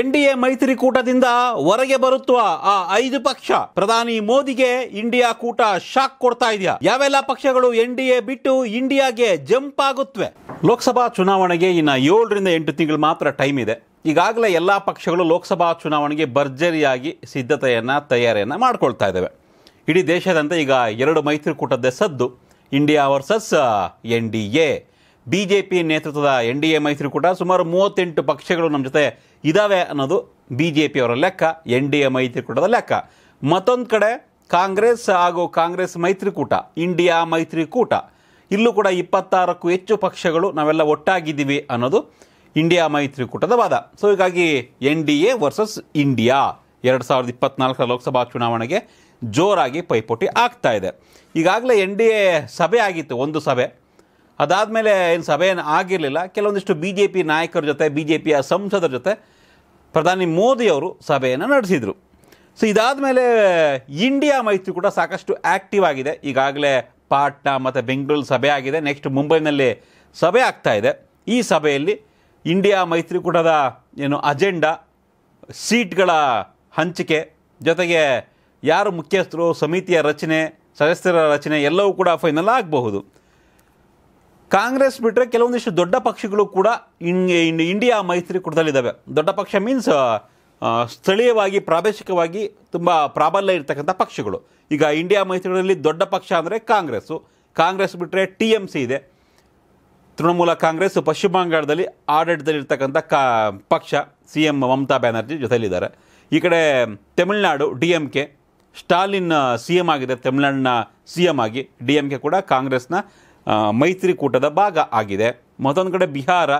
N D A ಮೈತ್ರಿಕೂಟದಿಂದ ಹೊರಗೆ ಬರುತ್ತುವ ಆ ಐದು ಪಕ್ಷ ಪ್ರಧಾನಿ ಮೋದಿಗೆ ಇಂಡಿಯಾ ಕೂಟ ಶಾಕ್ ಕೊಡ್ತಾ ಇದೆಯಾ ಯಾವೆಲ್ಲ ಪಕ್ಷಗಳು ಎನ್ ಡಿ ಎ ಬಿಟ್ಟು ಇಂಡಿಯಾಗೆ ಜಂಪ್ ಆಗುತ್ತವೆ ಲೋಕಸಭಾ ಚುನಾವಣೆಗೆ ಇನ್ನು ಏಳರಿಂದ ಎಂಟು ತಿಂಗಳು ಮಾತ್ರ ಟೈಮ್ ಇದೆ ಈಗಾಗಲೇ ಎಲ್ಲ ಪಕ್ಷಗಳು ಲೋಕಸಭಾ ಚುನಾವಣೆಗೆ ಭರ್ಜರಿಯಾಗಿ ಸಿದ್ಧತೆಯನ್ನು ತಯಾರಿಯನ್ನು ಮಾಡ್ಕೊಳ್ತಾ ಇದ್ದಾವೆ ಇಡೀ ದೇಶದಂತ ಈಗ ಎರಡು ಮೈತ್ರಿಕೂಟದ್ದೇ ಸದ್ದು India versus N D A B J P ನೇತೃತ್ವದ ಎನ್ ಡಿ ಎ ಮೈತ್ರಿಕೂಟ ಸುಮಾರು ಮೂವತ್ತೆಂಟು ಪಕ್ಷಗಳು ನಮ್ಮ ಜೊತೆ ಇದಾವೆ ಅನ್ನೋದು ಬಿ ಜೆ ಪಿಯವರ ಲೆಕ್ಕ ಎನ್ ಡಿ ಎ ಮೈತ್ರಿಕೂಟದ ಲೆಕ್ಕ ಮತ್ತೊಂದು ಕಡೆ ಕಾಂಗ್ರೆಸ್ ಹಾಗೂ ಕಾಂಗ್ರೆಸ್ ಮೈತ್ರಿಕೂಟ ಇಂಡಿಯಾ ಮೈತ್ರಿಕೂಟ ಇಲ್ಲೂ ಕೂಡ ಇಪ್ಪತ್ತಾರಕ್ಕೂ ಹೆಚ್ಚು ಪಕ್ಷಗಳು ನಾವೆಲ್ಲ ಒಟ್ಟಾಗಿದ್ದೀವಿ ಅನ್ನೋದು ಇಂಡಿಯಾ ಮೈತ್ರಿಕೂಟದ ವಾದ ಸೊ ಹೀಗಾಗಿ N D A versus India ಎರಡು ಸಾವಿರದ ಇಪ್ಪತ್ನಾಲ್ಕರ ಲೋಕಸಭಾ ಚುನಾವಣೆಗೆ ಜೋರಾಗಿ ಪೈಪೋಟಿ ಆಗ್ತಾ ಇದೆ ಈಗಾಗಲೇ ಎನ್ ಡಿ ಎ ಸಭೆ ಆಗಿತ್ತು ಒಂದು ಸಭೆ ಅದಾದಮೇಲೆ ಏನು ಸಭೆಯನ್ನು ಆಗಿರಲಿಲ್ಲ ಕೆಲವೊಂದಿಷ್ಟು ಬಿ ಜೆ ಪಿ ನಾಯಕರ ಜೊತೆ ಬಿ ಜೆ ಪಿಯ ಸಂಸದರ ಜೊತೆ ಪ್ರಧಾನಿ ಮೋದಿಯವರು ಸಭೆಯನ್ನು ನಡೆಸಿದರು ಸೊ ಇದಾದ ಮೇಲೆ ಇಂಡಿಯಾ ಮೈತ್ರಿ ಕೂಡ ಸಾಕಷ್ಟು ಆ್ಯಕ್ಟಿವ್ ಆಗಿದೆ ಈಗಾಗಲೇ ಪಾಟ್ನಾ ಮತ್ತು ಬೆಂಗಳೂರು ಸಭೆ ಆಗಿದೆ ನೆಕ್ಸ್ಟ್ ಮುಂಬೈನಲ್ಲಿ ಸಭೆ ಆಗ್ತಾ ಇದೆ ಈ ಸಭೆಯಲ್ಲಿ ಇಂಡಿಯಾ ಮೈತ್ರಿಕೂಟದ ಏನು ಅಜೆಂಡಾ ಸೀಟ್ಗಳ ಹಂಚಿಕೆ ಜೊತೆಗೆ ಯಾರು ಮುಖ್ಯಸ್ಥರು ಸಮಿತಿಯ ರಚನೆ ಸದಸ್ಯರ ರಚನೆ ಎಲ್ಲವೂ ಕೂಡ ಫೈನಲ್ ಆಗಬಹುದು ಕಾಂಗ್ರೆಸ್ ಬಿಟ್ಟರೆ ಕೆಲವೊಂದಿಷ್ಟು ದೊಡ್ಡ ಪಕ್ಷಗಳು ಕೂಡ ಇಂಡಿಯಾ ಮೈತ್ರಿಕೂಟದಲ್ಲಿದ್ದಾವೆ ದೊಡ್ಡ ಪಕ್ಷ ಮೀನ್ಸ್ ಸ್ಥಳೀಯವಾಗಿ ಪ್ರಾದೇಶಿಕವಾಗಿ ತುಂಬ ಪ್ರಾಬಲ್ಯ ಇರತಕ್ಕಂಥ ಪಕ್ಷಗಳು ಈಗ ಇಂಡಿಯಾ ಮೈತ್ರಿಗಳಲ್ಲಿ ದೊಡ್ಡ ಪಕ್ಷ ಅಂದರೆ ಕಾಂಗ್ರೆಸ್ಸು ಕಾಂಗ್ರೆಸ್ ಬಿಟ್ಟರೆ ಟಿ ಎಮ್ ಸಿ ಇದೆ ತೃಣಮೂಲ ಕಾಂಗ್ರೆಸ್ ಪಶ್ಚಿಮ ಬಂಗಾಳದಲ್ಲಿ ಆಡಳಿತದಲ್ಲಿರ್ತಕ್ಕಂಥ ಕಾ ಪಕ್ಷ ಸಿ ಎಮ್ ಮಮತಾ ಬ್ಯಾನರ್ಜಿ ಜೊತೆಯಲ್ಲಿದ್ದಾರೆ ಈ ಕಡೆ Tamil Nadu D M K Stalin C M ಆಗಿದೆ ತಮಿಳ್ನಾಡಿನ ಸಿ ಎಮ್ ಆಗಿ ಡಿ ಎಮ್ ಕೆ ಕೂಡ ಕಾಂಗ್ರೆಸ್ನ ಮೈತ್ರಿಕೂಟದ ಭಾಗ ಆಗಿದೆ ಮತ್ತೊಂದು ಕಡೆ ಬಿಹಾರ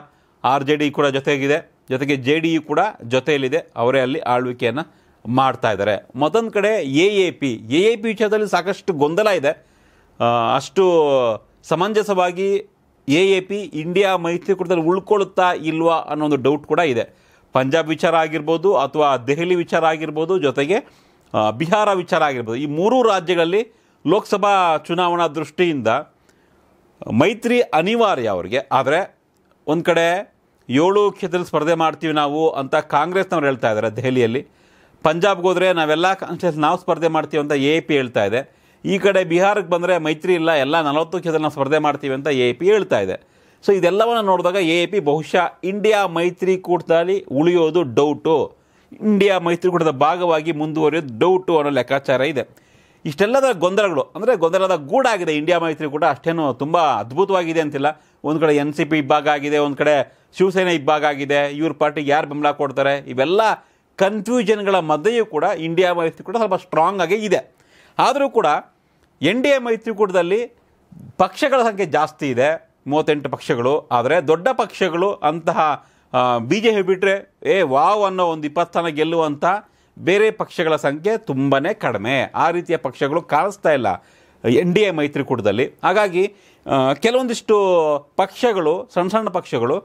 ಆರ್ ಜೆ ಡಿ ಕೂಡ ಜೊತೆಗಿದೆ ಜೊತೆಗೆ ಜೆ ಡಿ ಯು ಕೂಡ ಜೊತೆಯಲ್ಲಿದೆ ಅವರೇ ಅಲ್ಲಿ ಆಳ್ವಿಕೆಯನ್ನು ಮಾಡ್ತಾ ಇದ್ದಾರೆ ಮತ್ತೊಂದು ಕಡೆ A A P A A P ವಿಚಾರದಲ್ಲಿ ಸಾಕಷ್ಟು ಗೊಂದಲ ಇದೆ ಅಷ್ಟು ಸಮಂಜಸವಾಗಿ ಎ ಎ ಪಿ ಇಂಡಿಯಾ ಮೈತ್ರಿಕೂಟದಲ್ಲಿ ಉಳ್ಕೊಳ್ಳುತ್ತಾ ಇಲ್ವಾ ಅನ್ನೋ ಒಂದು ಡೌಟ್ ಕೂಡ ಇದೆ ಪಂಜಾಬ್ ವಿಚಾರ ಆಗಿರ್ಬೋದು ಅಥವಾ ದೆಹಲಿ ವಿಚಾರ ಆಗಿರ್ಬೋದು ಜೊತೆಗೆ ಬಿಹಾರ ವಿಚಾರ ಆಗಿರ್ಬೋದು ಈ ಮೂರೂ ರಾಜ್ಯಗಳಲ್ಲಿ ಲೋಕಸಭಾ ಚುನಾವಣಾ ದೃಷ್ಟಿಯಿಂದ ಮೈತ್ರಿ ಅನಿವಾರ್ಯ ಅವರಿಗೆ ಆದರೆ ಒಂದು ಕಡೆ ಏಳು ಕ್ಷೇತ್ರದಲ್ಲಿ ಸ್ಪರ್ಧೆ ಮಾಡ್ತೀವಿ ನಾವು ಅಂತ ಕಾಂಗ್ರೆಸ್ನವ್ರು ಹೇಳ್ತಾ ಇದ್ದಾರೆ ದೆಹಲಿಯಲ್ಲಿ ಪಂಜಾಬ್ಗೆ ಹೋದರೆ ನಾವೆಲ್ಲ ಕಾಂಗ್ರೆಸ್ ನಾವು ಸ್ಪರ್ಧೆ ಮಾಡ್ತೀವಿ ಅಂತ ಎ ಪಿ ಹೇಳ್ತಾ ಇದೆ ಈ ಕಡೆ ಬಿಹಾರಕ್ಕೆ ಬಂದರೆ ಮೈತ್ರಿ ಇಲ್ಲ ಎಲ್ಲ ನಲವತ್ತು ಕ್ಷೇತ್ರ ನಾವು ಸ್ಪರ್ಧೆ ಮಾಡ್ತೀವಿ ಅಂತ ಎ ಪಿ ಹೇಳ್ತಾ ಇದೆ ಸೊ ಇದೆಲ್ಲವನ್ನು ನೋಡಿದಾಗ ಎ ಪಿ ಬಹುಶಃ ಇಂಡಿಯಾ ಮೈತ್ರಿ ಕೂಟದಲ್ಲಿ ಉಳಿಯೋದು ಡೌಟು ಇಂಡಿಯಾ ಮೈತ್ರಿಕೂಟದ ಭಾಗವಾಗಿ ಮುಂದುವರಿಯೋದು ಡೌಟು ಅನ್ನೋ ಲೆಕ್ಕಾಚಾರ ಇದೆ ಇಷ್ಟೆಲ್ಲದ ಗೊಂದಲಗಳು ಅಂದರೆ ಗೊಂದಲದ ಗೂಡಾಗಿದೆ ಇಂಡಿಯಾ ಮೈತ್ರಿಕೂಟ ಅಷ್ಟೇನು ತುಂಬ ಅದ್ಭುತವಾಗಿದೆ ಅಂತಿಲ್ಲ ಒಂದು ಕಡೆ ಎನ್ ಸಿ ಪಿ ಇಬ್ಬಾಗ ಆಗಿದೆ ಒಂದು ಕಡೆ ಶಿವಸೇನೆ ಇಬ್ಬಾಗ ಆಗಿದೆ ಇವ್ರ ಪಾರ್ಟಿಗೆ ಯಾರು ಬೆಂಬಲ ಕೊಡ್ತಾರೆ ಇವೆಲ್ಲ ಕನ್ಫ್ಯೂಷನ್ಗಳ ಮಧ್ಯೆಯೂ ಕೂಡ ಇಂಡಿಯಾ ಮೈತ್ರಿಕೂಟ ಸ್ವಲ್ಪ ಸ್ಟ್ರಾಂಗ್ ಆಗಿ ಇದೆ ಆದರೂ ಕೂಡ ಎನ್ ಡಿ ಎ ಮೈತ್ರಿಕೂಟದಲ್ಲಿ ಪಕ್ಷಗಳ ಸಂಖ್ಯೆ ಜಾಸ್ತಿ ಇದೆ ಮೂವತ್ತೆಂಟು ಪಕ್ಷಗಳು ಆದರೆ ದೊಡ್ಡ ಪಕ್ಷಗಳು ಅಂತಹ ಬಿ ಜೆ ಪಿ ಬಿಟ್ಟರೆ ಏ ವಾವ್ ಅನ್ನೋ ಒಂದು ಇಪ್ಪತ್ತು ಗೆಲ್ಲುವಂಥ ಬೇರೆ ಪಕ್ಷಗಳ ಸಂಖ್ಯೆ ತುಂಬಾ ಕಡಿಮೆ ಆ ರೀತಿಯ ಪಕ್ಷಗಳು ಕಾಣಿಸ್ತಾ ಇಲ್ಲ ಎನ್ ಡಿ ಎ ಮೈತ್ರಿಕೂಟದಲ್ಲಿ ಹಾಗಾಗಿ ಕೆಲವೊಂದಿಷ್ಟು ಪಕ್ಷಗಳು ಸಣ್ಣ ಸಣ್ಣ ಪಕ್ಷಗಳು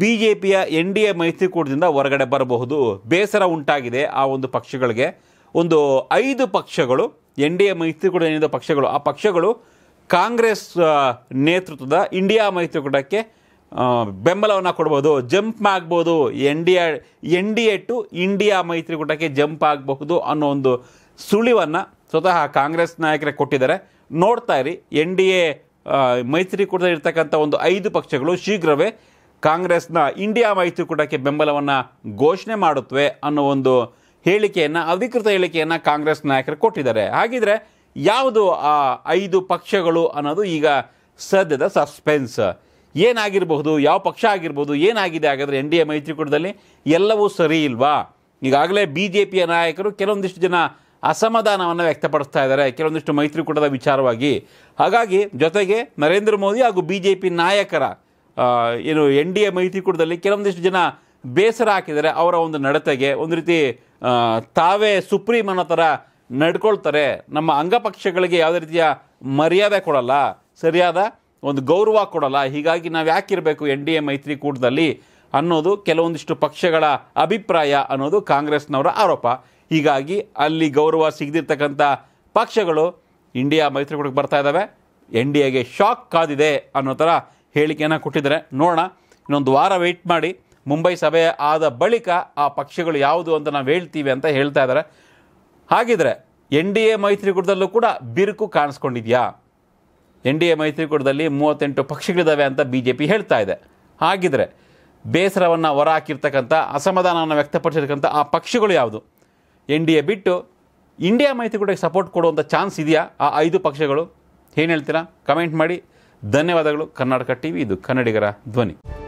ಬಿ ಜೆ ಪಿಯ ಎನ್ ಡಿ ಎ ಮೈತ್ರಿಕೂಟದಿಂದ ಹೊರಗಡೆ ಬರಬಹುದು ಬೇಸರ ಉಂಟಾಗಿದೆ ಆ ಒಂದು ಪಕ್ಷಗಳಿಗೆ ಒಂದು ಐದು ಪಕ್ಷಗಳು ಎನ್ ಡಿ ಎ ಮೈತ್ರಿಕೂಟ ಪಕ್ಷಗಳು ಆ ಪಕ್ಷಗಳು ಕಾಂಗ್ರೆಸ್ ನೇತೃತ್ವದ ಇಂಡಿಯಾ ಮೈತ್ರಿಕೂಟಕ್ಕೆ ಬೆಂಬಲವನ್ನು ಕೊಡ್ಬೋದು ಜಂಪ್ ಆಗ್ಬೋದು N D N D A to India ಮೈತ್ರಿಕೂಟಕ್ಕೆ ಜಂಪ್ ಆಗಬಹುದು ಅನ್ನೋ ಒಂದು ಸುಳಿವನ್ನು ಸ್ವತಃ ಕಾಂಗ್ರೆಸ್ ನಾಯಕರೇ ಕೊಟ್ಟಿದ್ದಾರೆ ನೋಡ್ತಾ ಇರಿ ಎನ್ ಡಿ ಎ ಮೈತ್ರಿಕೂಟದಲ್ಲಿ ಇರ್ತಕ್ಕಂಥ ಒಂದು ಐದು ಪಕ್ಷಗಳು ಶೀಘ್ರವೇ ಕಾಂಗ್ರೆಸ್ನ ಇಂಡಿಯಾ ಮೈತ್ರಿಕೂಟಕ್ಕೆ ಬೆಂಬಲವನ್ನು ಘೋಷಣೆ ಮಾಡುತ್ತವೆ ಅನ್ನೋ ಒಂದು ಹೇಳಿಕೆಯನ್ನು ಅಧಿಕೃತ ಹೇಳಿಕೆಯನ್ನು ಕಾಂಗ್ರೆಸ್ ನಾಯಕರು ಕೊಟ್ಟಿದ್ದಾರೆ ಹಾಗಿದ್ರೆ ಯಾವುದು ಆ ಐದು ಪಕ್ಷಗಳು ಅನ್ನೋದು ಈಗ ಸದ್ಯದ ಸಸ್ಪೆನ್ಸ್ ಏನಾಗಿರಬಹುದು ಯಾವ ಪಕ್ಷ ಆಗಿರ್ಬೋದು ಏನಾಗಿದೆ ಹಾಗಾದರೆ ಎನ್ ಡಿ ಎ ಮೈತ್ರಿಕೂಟದಲ್ಲಿ ಎಲ್ಲವೂ ಸರಿ ಇಲ್ವಾ ಈಗಾಗಲೇ ಬಿ ಜೆ ಪಿಯ ನಾಯಕರು ಕೆಲವೊಂದಿಷ್ಟು ಜನ ಅಸಮಾಧಾನವನ್ನು ವ್ಯಕ್ತಪಡಿಸ್ತಾ ಇದ್ದಾರೆ ಕೆಲವೊಂದಿಷ್ಟು ಮೈತ್ರಿಕೂಟದ ವಿಚಾರವಾಗಿ ಹಾಗಾಗಿ ಜೊತೆಗೆ ನರೇಂದ್ರ ಮೋದಿ ಹಾಗೂ ಬಿ ಜೆ ಪಿ ನಾಯಕರ ಏನು ಎನ್ ಡಿ ಎ ಮೈತ್ರಿಕೂಟದಲ್ಲಿ ಕೆಲವೊಂದಿಷ್ಟು ಜನ ಬೇಸರ ಹಾಕಿದರೆ ಅವರ ಒಂದು ನಡತೆಗೆ ಒಂದು ರೀತಿ ತಾವೇ ಸುಪ್ರೀಂ ಅನ್ನೋ ಥರ ನಡ್ಕೊಳ್ತಾರೆ ನಮ್ಮ ಅಂಗಪಕ್ಷಗಳಿಗೆ ಯಾವುದೇ ರೀತಿಯ ಮರ್ಯಾದೆ ಕೊಡಲ್ಲ ಸರಿಯಾದ ಒಂದು ಗೌರವ ಕೊಡಲ್ಲ ಹೀಗಾಗಿ ನಾವು ಯಾಕಿರಬೇಕು ಎನ್ ಡಿ ಎ ಮೈತ್ರಿಕೂಟದಲ್ಲಿ ಅನ್ನೋದು ಕೆಲವೊಂದಿಷ್ಟು ಪಕ್ಷಗಳ ಅಭಿಪ್ರಾಯ ಅನ್ನೋದು ಕಾಂಗ್ರೆಸ್ನವರ ಆರೋಪ ಹೀಗಾಗಿ ಅಲ್ಲಿ ಗೌರವ ಸಿಗದಿರ್ತಕ್ಕಂಥ ಪಕ್ಷಗಳು ಇಂಡಿಯಾ ಮೈತ್ರಿಕೂಟಕ್ಕೆ ಬರ್ತಾ ಇದ್ದಾವೆ ಎನ್ ಡಿ ಎಗೆ ಶಾಕ್ ಕಾದಿದೆ ಅನ್ನೋ ಥರ ಹೇಳಿಕೆಯನ್ನು ಕೊಟ್ಟಿದ್ದಾರೆ ನೋಡೋಣ ಇನ್ನೊಂದು ವಾರ ವೆಯ್ಟ್ ಮಾಡಿ ಮುಂಬೈ ಸಭೆ ಆದ ಬಳಿಕ ಆ ಪಕ್ಷಗಳು ಯಾವುದು ಅಂತ ನಾವು ಹೇಳ್ತೀವಿ ಅಂತ ಹೇಳ್ತಾ ಇದ್ದಾರೆ ಹಾಗಿದ್ರೆ ಎನ್ ಡಿ ಎ ಮೈತ್ರಿಕೂಟದಲ್ಲೂ ಕೂಡ ಬಿರುಕು ಕಾಣಿಸ್ಕೊಂಡಿದೆಯಾ ಎನ್ ಡಿ ಎ ಮೈತ್ರಿಕೂಟದಲ್ಲಿ ಮೂವತ್ತೆಂಟು ಪಕ್ಷಗಳಿದ್ದಾವೆ ಅಂತ ಬಿ ಜೆ ಪಿ ಹೇಳ್ತಾ ಇದೆ ಹಾಗಿದ್ರೆ ಬೇಸರವನ್ನು ಹೊರಹಾಕಿರ್ತಕ್ಕಂಥ ಅಸಮಾಧಾನವನ್ನು ವ್ಯಕ್ತಪಡಿಸಿರ್ತಕ್ಕಂಥ ಆ ಪಕ್ಷಗಳು ಯಾವುದು ಎನ್ ಡಿ ಎ ಬಿಟ್ಟು ಇಂಡಿಯಾ ಮೈತ್ರಿಕೂಟಕ್ಕೆ ಸಪೋರ್ಟ್ ಕೊಡುವಂಥ ಚಾನ್ಸ್ ಇದೆಯಾ ಆ ಐದು ಪಕ್ಷಗಳು ಏನು ಹೇಳ್ತೀರಾ ಕಮೆಂಟ್ ಮಾಡಿ ಧನ್ಯವಾದಗಳು ಕರ್ನಾಟಕ ಟಿ ವಿ ಇದು ಕನ್ನಡಿಗರ ಧ್ವನಿ